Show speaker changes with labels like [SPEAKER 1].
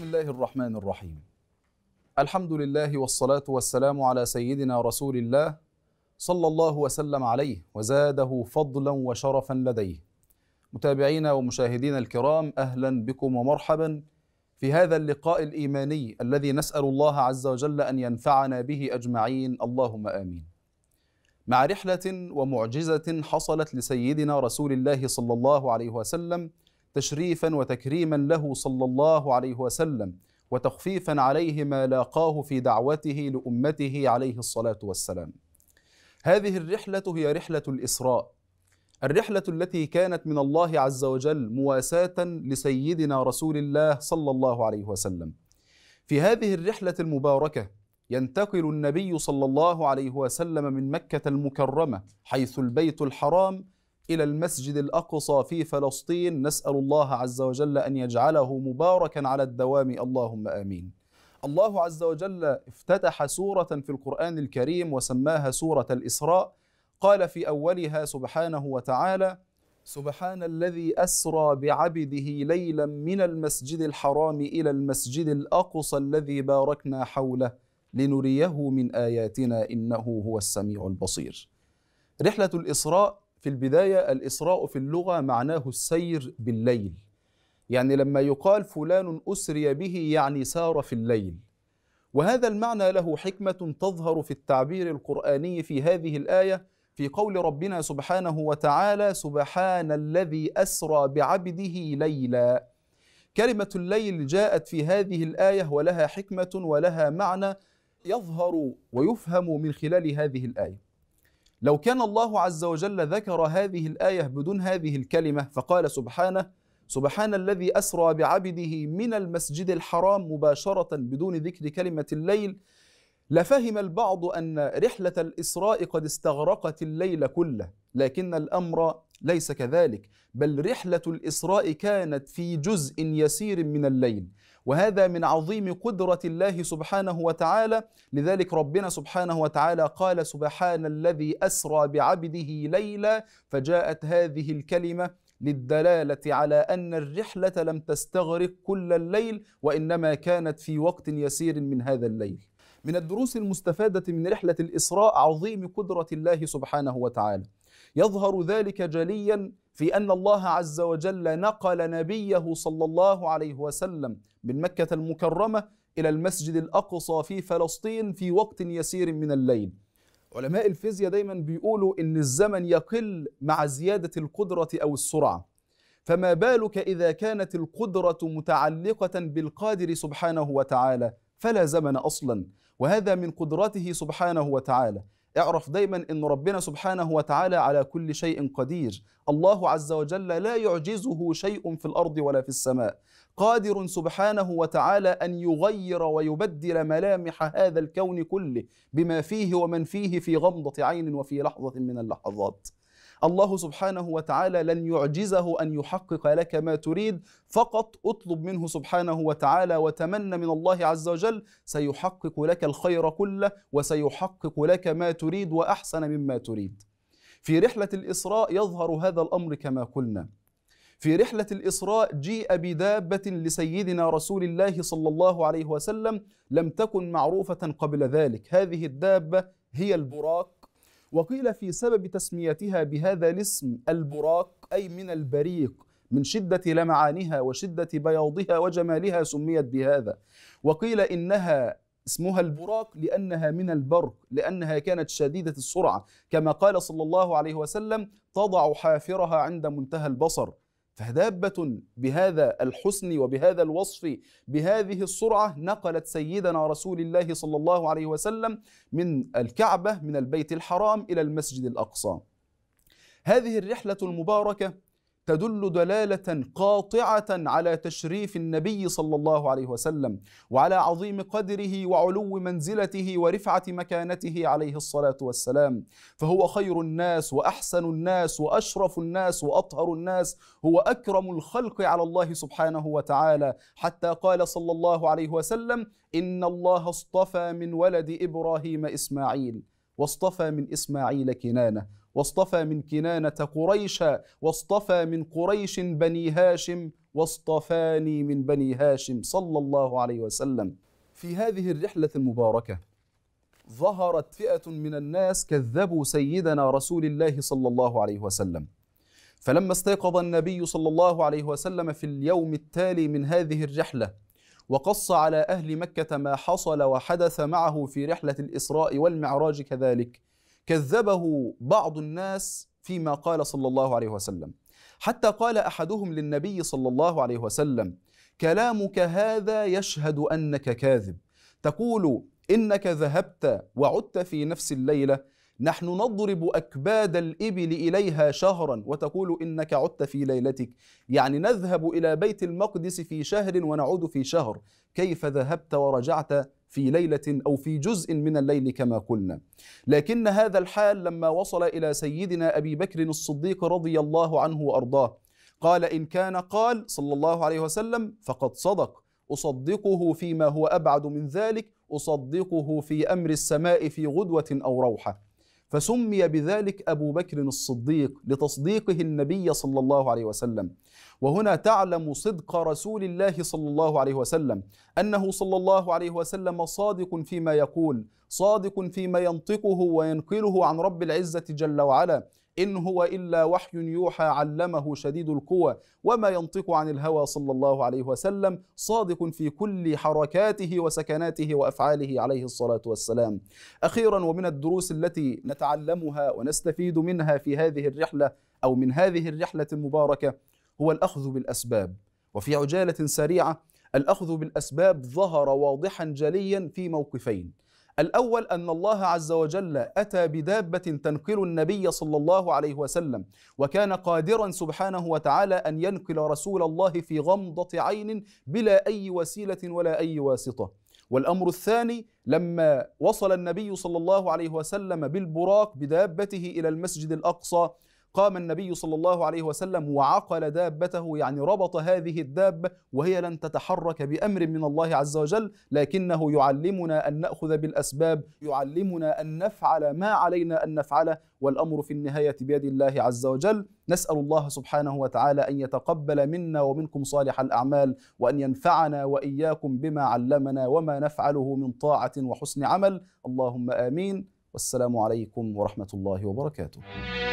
[SPEAKER 1] بسم الله الرحمن الرحيم الحمد لله والصلاة والسلام على سيدنا رسول الله صلى الله وسلم عليه وزاده فضلا وشرفا لديه متابعينا ومشاهدينا الكرام أهلا بكم ومرحبا في هذا اللقاء الإيماني الذي نسأل الله عز وجل أن ينفعنا به أجمعين اللهم آمين مع رحلة ومعجزة حصلت لسيدنا رسول الله صلى الله عليه وسلم تشريفا وتكريما له صلى الله عليه وسلم وتخفيفا عليه ما لاقاه في دعوته لامته عليه الصلاه والسلام. هذه الرحله هي رحله الاسراء. الرحله التي كانت من الله عز وجل مواساه لسيدنا رسول الله صلى الله عليه وسلم. في هذه الرحله المباركه ينتقل النبي صلى الله عليه وسلم من مكه المكرمه حيث البيت الحرام إلى المسجد الأقصى في فلسطين نسأل الله عز وجل أن يجعله مباركا على الدوام اللهم آمين الله عز وجل افتتح سورة في القرآن الكريم وسماها سورة الإسراء قال في أولها سبحانه وتعالى سبحان الذي أسرى بعبده ليلا من المسجد الحرام إلى المسجد الأقصى الذي باركنا حوله لنريه من آياتنا إنه هو السميع البصير رحلة الإسراء في البداية الإسراء في اللغة معناه السير بالليل يعني لما يقال فلان أسري به يعني سار في الليل وهذا المعنى له حكمة تظهر في التعبير القرآني في هذه الآية في قول ربنا سبحانه وتعالى سبحان الذي أسرى بعبده ليلا كلمة الليل جاءت في هذه الآية ولها حكمة ولها معنى يظهر ويفهم من خلال هذه الآية لو كان الله عز وجل ذكر هذه الآية بدون هذه الكلمة فقال سبحانه سبحان الذي أسرى بعبده من المسجد الحرام مباشرة بدون ذكر كلمة الليل لفهم البعض أن رحلة الإسراء قد استغرقت الليل كله لكن الأمر ليس كذلك بل رحلة الإسراء كانت في جزء يسير من الليل وهذا من عظيم قدرة الله سبحانه وتعالى لذلك ربنا سبحانه وتعالى قال سبحان الذي أسرى بعبده ليلا فجاءت هذه الكلمة للدلالة على أن الرحلة لم تستغرق كل الليل وإنما كانت في وقت يسير من هذا الليل من الدروس المستفادة من رحلة الإسراء عظيم قدرة الله سبحانه وتعالى يظهر ذلك جليا في أن الله عز وجل نقل نبيه صلى الله عليه وسلم من مكة المكرمة إلى المسجد الأقصى في فلسطين في وقت يسير من الليل علماء الفيزياء دايما بيقولوا إن الزمن يقل مع زيادة القدرة أو السرعة فما بالك إذا كانت القدرة متعلقة بالقادر سبحانه وتعالى فلا زمن أصلا وهذا من قدرته سبحانه وتعالى اعرف دايما ان ربنا سبحانه وتعالى على كل شيء قدير الله عز وجل لا يعجزه شيء في الارض ولا في السماء قادر سبحانه وتعالى ان يغير ويبدل ملامح هذا الكون كله بما فيه ومن فيه في غمضه عين وفي لحظه من اللحظات الله سبحانه وتعالى لن يعجزه أن يحقق لك ما تريد فقط اطلب منه سبحانه وتعالى وتمنى من الله عز وجل سيحقق لك الخير كله وسيحقق لك ما تريد وأحسن مما تريد في رحلة الإسراء يظهر هذا الأمر كما قلنا في رحلة الإسراء جيء بدابة لسيدنا رسول الله صلى الله عليه وسلم لم تكن معروفة قبل ذلك هذه الدابة هي البراق وقيل في سبب تسميتها بهذا الاسم البراق أي من البريق من شدة لمعانها وشدة بياضها وجمالها سميت بهذا وقيل إنها اسمها البراق لأنها من البرق لأنها كانت شديدة السرعة كما قال صلى الله عليه وسلم تضع حافرها عند منتهى البصر فدابة بهذا الحسن وبهذا الوصف بهذه السرعة نقلت سيدنا رسول الله صلى الله عليه وسلم من الكعبة من البيت الحرام إلى المسجد الأقصى هذه الرحلة المباركة تدل دلاله قاطعه على تشريف النبي صلى الله عليه وسلم وعلى عظيم قدره وعلو منزلته ورفعه مكانته عليه الصلاه والسلام فهو خير الناس واحسن الناس واشرف الناس واطهر الناس هو اكرم الخلق على الله سبحانه وتعالى حتى قال صلى الله عليه وسلم ان الله اصطفى من ولد ابراهيم اسماعيل واصطفى من اسماعيل كنانه واصطفى من كنانة قريشا واصطفى من قريش بني هاشم واصطفاني من بني هاشم صلى الله عليه وسلم في هذه الرحلة المباركة ظهرت فئة من الناس كذبوا سيدنا رسول الله صلى الله عليه وسلم فلما استيقظ النبي صلى الله عليه وسلم في اليوم التالي من هذه الرحلة وقص على أهل مكة ما حصل وحدث معه في رحلة الإسراء والمعراج كذلك كذبه بعض الناس فيما قال صلى الله عليه وسلم حتى قال احدهم للنبي صلى الله عليه وسلم كلامك هذا يشهد انك كاذب تقول انك ذهبت وعدت في نفس الليله نحن نضرب اكباد الابل اليها شهرا وتقول انك عدت في ليلتك يعني نذهب الى بيت المقدس في شهر ونعود في شهر كيف ذهبت ورجعت في ليلة أو في جزء من الليل كما قلنا لكن هذا الحال لما وصل إلى سيدنا أبي بكر الصديق رضي الله عنه وأرضاه قال إن كان قال صلى الله عليه وسلم فقد صدق أصدقه فيما هو أبعد من ذلك أصدقه في أمر السماء في غدوة أو روحة فسمي بذلك أبو بكر الصديق لتصديقه النبي صلى الله عليه وسلم وهنا تعلم صدق رسول الله صلى الله عليه وسلم أنه صلى الله عليه وسلم صادق فيما يقول صادق فيما ينطقه وينقله عن رب العزة جل وعلا إن هو إلا وحي يوحى علمه شديد القوى وما ينطق عن الهوى صلى الله عليه وسلم صادق في كل حركاته وسكناته وأفعاله عليه الصلاة والسلام أخيرا ومن الدروس التي نتعلمها ونستفيد منها في هذه الرحلة أو من هذه الرحلة المباركة هو الأخذ بالأسباب وفي عجالة سريعة الأخذ بالأسباب ظهر واضحا جليا في موقفين الأول أن الله عز وجل أتى بدابة تنقل النبي صلى الله عليه وسلم وكان قادرا سبحانه وتعالى أن ينقل رسول الله في غمضة عين بلا أي وسيلة ولا أي واسطة والأمر الثاني لما وصل النبي صلى الله عليه وسلم بالبراق بدابته إلى المسجد الأقصى قام النبي صلى الله عليه وسلم وعقل دابته يعني ربط هذه الدابة وهي لن تتحرك بأمر من الله عز وجل لكنه يعلمنا أن نأخذ بالأسباب يعلمنا أن نفعل ما علينا أن نفعله والأمر في النهاية بيد الله عز وجل نسأل الله سبحانه وتعالى أن يتقبل منا ومنكم صالح الأعمال وأن ينفعنا وإياكم بما علمنا وما نفعله من طاعة وحسن عمل اللهم آمين والسلام عليكم ورحمة الله وبركاته